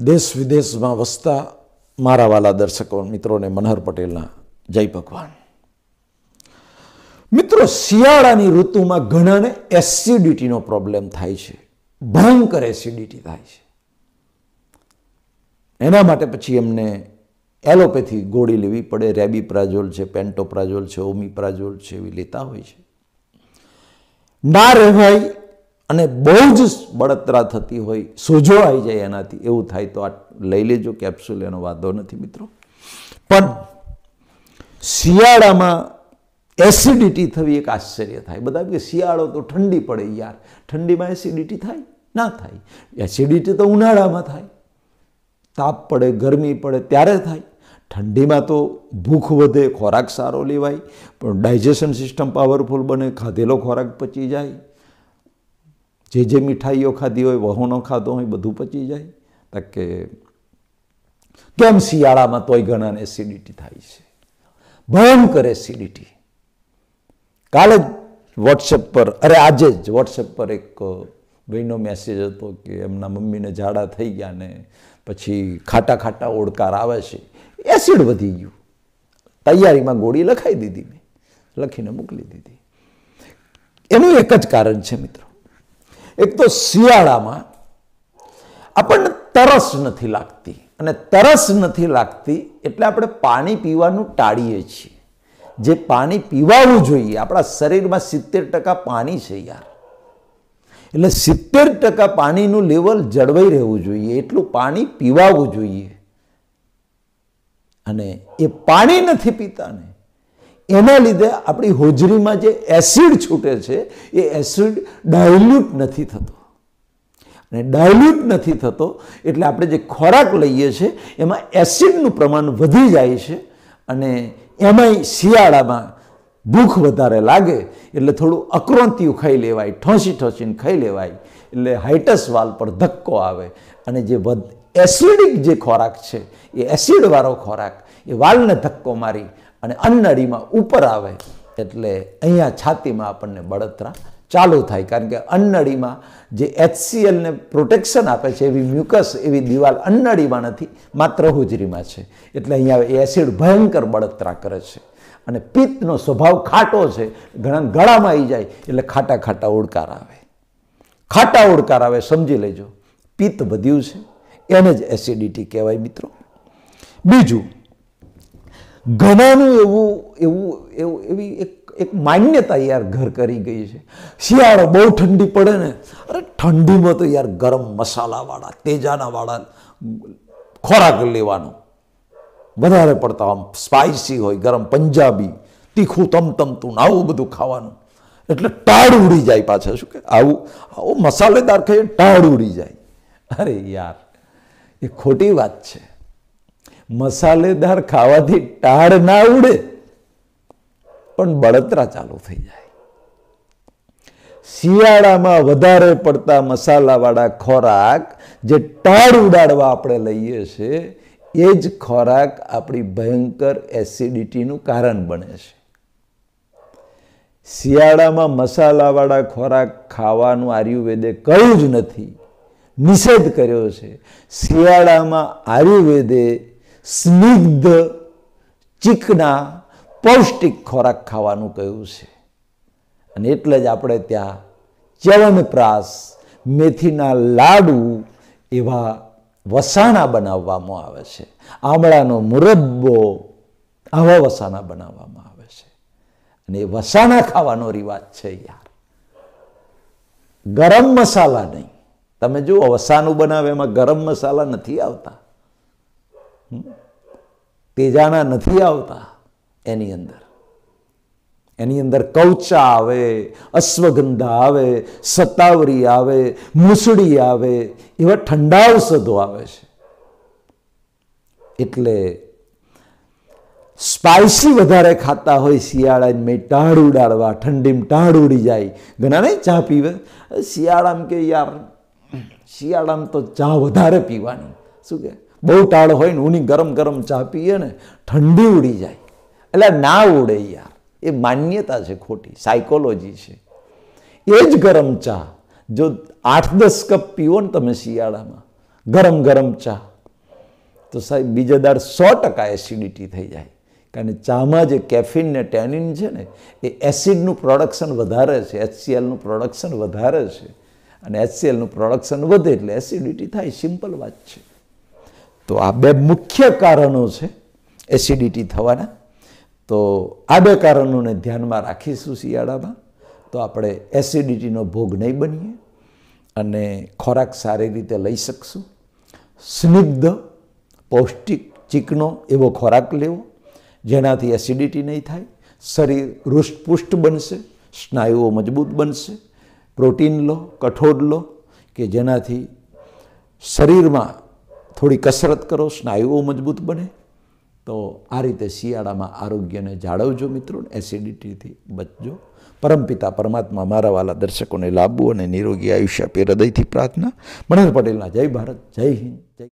દેશ વિદેશમાં વસતા મારા વાલા દર્શકો મિત્રોને મનહર પટેલના જય ભગવાન મિત્રો શિયાળાની ઋતુમાં ઘણાને એસિડિટીનો પ્રોબ્લેમ થાય છે ભયંકર એસિડિટી થાય છે એના માટે પછી એમને એલોપેથી ગોળી લેવી પડે રેબી પ્રાજોલ છે પેન્ટો પ્રાજોલ છે ઓમીપ્રાઝોલ છે એવી લેતા હોય છે ના રહેવાય અને બહુ જ બળતરા થતી હોય સોજો આવી જાય એનાથી એવું થાય તો આ લઈ લેજો કેપ્સ્યુલ એનો વાંધો નથી મિત્રો પણ શિયાળામાં એસિડિટી થવી એક આશ્ચર્ય થાય બધા કે શિયાળો તો ઠંડી પડે યાર ઠંડીમાં એસિડિટી થાય ના થાય એસિડિટી તો ઉનાળામાં થાય તાપ પડે ગરમી પડે ત્યારે થાય ઠંડીમાં તો ભૂખ વધે ખોરાક સારો લેવાય પણ ડાયજેશન સિસ્ટમ પાવરફુલ બને ખાધેલો ખોરાક પચી જાય જે જે મીઠાઈઓ ખાધી હોય વહોણો ખાધો હોય બધું પચી જાય કે કેમ શિયાળામાં તોય ઘણાને એસિડિટી થાય છે ભયંકર એસિડિટી કાલે જ વોટ્સએપ પર અરે આજે જ વોટ્સએપ પર એક ભાઈનો મેસેજ હતો કે એમના મમ્મીને ઝાડા થઈ ગયા ને પછી ખાટા ખાટા ઓડકાર આવે છે એસિડ વધી ગયું તૈયારીમાં ગોળી લખાઈ દીધી મેં લખીને મોકલી દીધી એનું એક જ કારણ છે મિત્રો એક તો શિયાળામાં આપણને તરસ નથી લાગતી અને તરસ નથી લાગતી એટલે આપણે પાણી પીવાનું ટાળીએ છીએ જે પાણી પીવાવું જોઈએ આપણા શરીરમાં સિત્તેર ટકા પાણી છે યાર એટલે સિત્તેર ટકા પાણીનું લેવલ જળવાઈ રહેવું જોઈએ એટલું પાણી પીવાવું જોઈએ અને એ પાણી નથી પીતાને એના લીધે આપણી હોજરીમાં જે એસિડ છૂટે છે એ એસિડ ડાયલ્યુટ નથી થતો અને ડાયલ્યુટ નથી થતો એટલે આપણે જે ખોરાક લઈએ છીએ એમાં એસિડનું પ્રમાણ વધી જાય છે અને એમાંય શિયાળામાં ભૂખ વધારે લાગે એટલે થોડું અક્રોંતિયું ખાઈ લેવાય ઠોંસી ઠોંસીને ખાઈ લેવાય એટલે હાઇટસ વાલ પર ધક્કો આવે અને જે વધ એસિડિક જે ખોરાક છે એ એસિડવાળો ખોરાક એ વાલને ધક્કો મારી અને અન્નળીમાં ઉપર આવે એટલે અહીંયા છાતીમાં આપણને બળતરા ચાલુ થાય કારણ કે અન્નળીમાં જે એચસીએલને પ્રોટેક્શન આપે છે એવી મ્યુકસ એવી દિવાલ અન્નળીમાં નથી માત્ર હોજરીમાં છે એટલે અહીંયા એસિડ ભયંકર બળતરા કરે છે અને પિત્તનો સ્વભાવ ખાટો છે ઘણા ગળામાં આવી જાય એટલે ખાટા ખાટા ઓડકાર આવે ખાટા ઓડકાર આવે સમજી લેજો પિત્ત વધ્યું છે એને જ એસિડિટી કહેવાય મિત્રો બીજું ઘણાનું એવું એવું એવું એવી એક એક માન્યતા યાર ઘર કરી ગઈ છે શિયાળો બહુ ઠંડી પડે ને અરે ઠંડીમાં તો યાર ગરમ મસાલાવાળા તેજાનાવાળા ખોરાક લેવાનો વધારે પડતા આમ સ્પાઇસી હોય ગરમ પંજાબી તીખું તમ તમતમતું આવું બધું ખાવાનું એટલે ટાળ ઉડી જાય પાછા શું કે આવું આવું મસાલેદાર ખાઈએ ટાળ ઉડી જાય અરે યાર એ ખોટી વાત છે મસાલેદાર ખાવાથી ટાળ ના ઉડે પણ બળતરા ચાલુ થઈ જાય શિયાળામાં વધારે પડતા મસાલાવાળા ખોરાક જે ટાળ ઉડાડવા આપણે લઈએ છીએ એ જ ખોરાક આપણી ભયંકર એસિડિટીનું કારણ બને છે શિયાળામાં મસાલાવાળા ખોરાક ખાવાનું આયુર્વેદે કહ્યું જ નથી નિષેધ કર્યો છે શિયાળામાં આયુર્વેદે સ્નિગ્ધ ચીકના પૌષ્ટિક ખોરાક ખાવાનું કહ્યું છે અને એટલે જ આપણે ત્યાં ચ્યવનપ્રાસ મેથીના લાડુ એવા વસાણા બનાવવામાં આવે છે આમળાનો મુરબ્બો આવા વસાણા બનાવવામાં આવે છે અને વસાણા ખાવાનો રિવાજ છે યાર ગરમ મસાલા નહીં તમે જુઓ વસાનું બનાવે એમાં ગરમ મસાલા નથી આવતા તેજાણા નથી આવતા એની અંદર એની અંદર કૌચા આવે અશ્વગંધા આવે સતાવરી આવે મૂસડી આવે એવા ઠંડા ઔષધો આવે છે એટલે સ્પાઇસી વધારે ખાતા હોય શિયાળામાં મેં ટાઢ ઉડાડવા ઠંડી ટાઢ ઉડી જાય ઘણા નહીં ચા પીવે શિયાળામાં કે યાર શિયાળામાં તો ચા વધારે પીવાની શું કે બહુ ટાળ હોય ને ઊની ગરમ ગરમ ચા પીએ ને ઠંડી ઉડી જાય એટલે ના ઉડે યાર એ માન્યતા છે ખોટી સાયકોલોજી છે એ જ ગરમ ચા જો આઠ દસ કપ પીવો ને તમે શિયાળામાં ગરમ ગરમ ચા તો સાહેબ બીજે દાળ સો ટકા એસિડિટી થઈ જાય કારણ કે ચામાં જે કેફિન ને ટેનિન છે ને એ એસિડનું પ્રોડક્શન વધારે છે એચસીએલનું પ્રોડક્શન વધારે છે અને એચસીએલનું પ્રોડક્શન વધે એટલે એસિડિટી થાય સિમ્પલ વાત છે તો આ બે મુખ્ય કારણો છે એસિડિટી થવાના તો આ બે કારણોને ધ્યાનમાં રાખીશું શિયાળામાં તો આપણે એસિડિટીનો ભોગ નહીં બનીએ અને ખોરાક સારી રીતે લઈ શકશું સ્નિગ્ધ પૌષ્ટિક ચીકણો એવો ખોરાક લેવો જેનાથી એસિડિટી નહીં થાય શરીર રુષ્ટપુષ્ટ બનશે સ્નાયુઓ મજબૂત બનશે પ્રોટીન લો કઠોળ લો કે જેનાથી શરીરમાં થોડી કસરત કરો સ્નાયુઓ મજબૂત બને તો આ રીતે શિયાળામાં આરોગ્યને જાળવજો મિત્રો એસિડિટીથી બચજો પરમપિતા પરમાત્મા મારા વાલા દર્શકોને લાભવું અને નિરોગી આયુષ્ય આપી હૃદયથી પ્રાર્થના મનોહર પટેલના જય ભારત જય હિન્દ જય